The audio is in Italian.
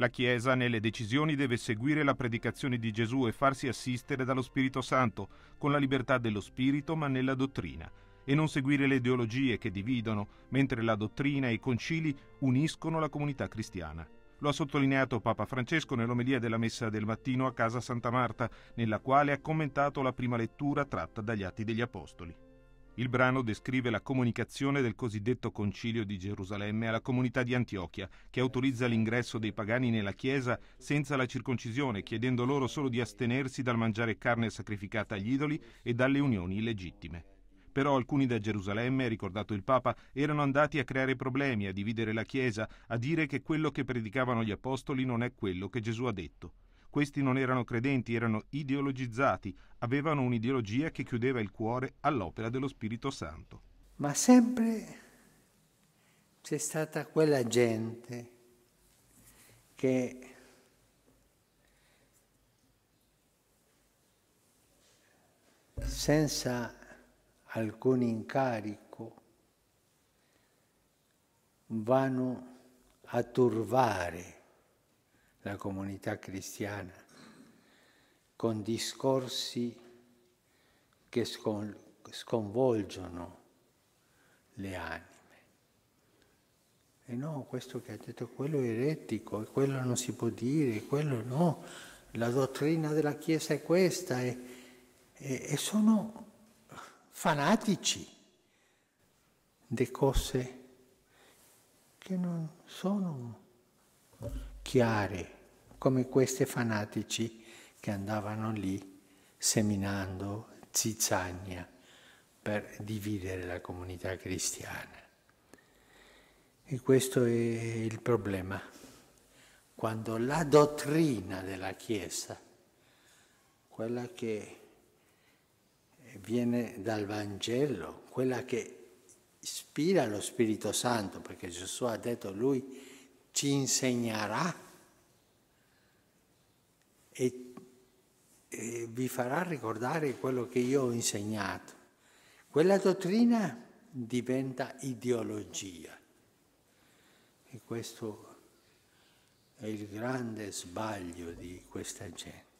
La Chiesa nelle decisioni deve seguire la predicazione di Gesù e farsi assistere dallo Spirito Santo, con la libertà dello Spirito ma nella dottrina, e non seguire le ideologie che dividono, mentre la dottrina e i concili uniscono la comunità cristiana. Lo ha sottolineato Papa Francesco nell'omelia della messa del mattino a casa Santa Marta, nella quale ha commentato la prima lettura tratta dagli Atti degli Apostoli. Il brano descrive la comunicazione del cosiddetto Concilio di Gerusalemme alla comunità di Antiochia, che autorizza l'ingresso dei pagani nella Chiesa senza la circoncisione, chiedendo loro solo di astenersi dal mangiare carne sacrificata agli idoli e dalle unioni illegittime. Però alcuni da Gerusalemme, ricordato il Papa, erano andati a creare problemi, a dividere la Chiesa, a dire che quello che predicavano gli Apostoli non è quello che Gesù ha detto. Questi non erano credenti, erano ideologizzati, avevano un'ideologia che chiudeva il cuore all'opera dello Spirito Santo. Ma sempre c'è stata quella gente che senza alcun incarico vanno a turbare la comunità cristiana, con discorsi che sconvolgono le anime. E no, questo che ha detto quello è eretico, quello non si può dire, quello no, la dottrina della Chiesa è questa, e, e, e sono fanatici di cose che non sono chiare, come questi fanatici che andavano lì seminando zizzagna per dividere la comunità cristiana. E questo è il problema. Quando la dottrina della Chiesa, quella che viene dal Vangelo, quella che ispira lo Spirito Santo, perché Gesù ha detto lui ci insegnerà e, e vi farà ricordare quello che io ho insegnato. Quella dottrina diventa ideologia e questo è il grande sbaglio di questa gente.